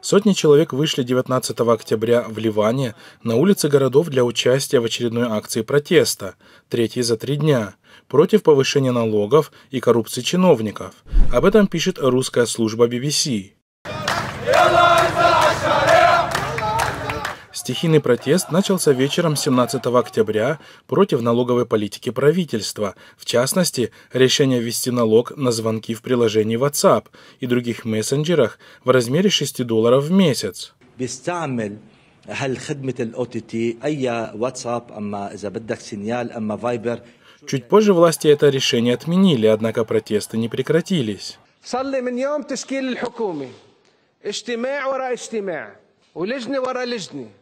Сотни человек вышли 19 октября в Ливане на улицы городов для участия в очередной акции протеста, третьей за три дня, против повышения налогов и коррупции чиновников. Об этом пишет русская служба BBC. Стихийный протест начался вечером 17 октября против налоговой политики правительства, в частности, решение ввести налог на звонки в приложении WhatsApp и других мессенджерах в размере 6 долларов в месяц. Чуть позже власти это решение отменили, однако протесты не прекратились. اجتماع وراء اجتماع ولجنة وراء لجنة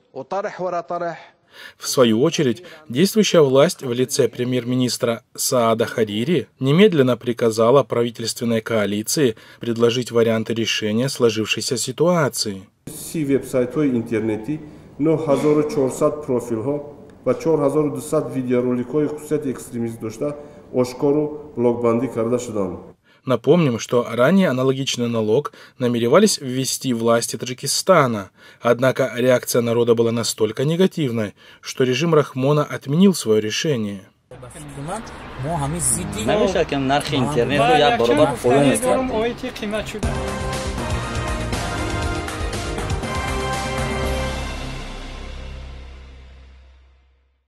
в свою очередь, действующая власть в лице премьер-министра Саада Харири немедленно приказала правительственной коалиции предложить варианты решения сложившейся ситуации. و 4200 ویدیو Напомним, что ранее аналогичный налог намеревались ввести власти Таджикистана, однако реакция народа была настолько негативной, что режим Рахмона отменил свое решение.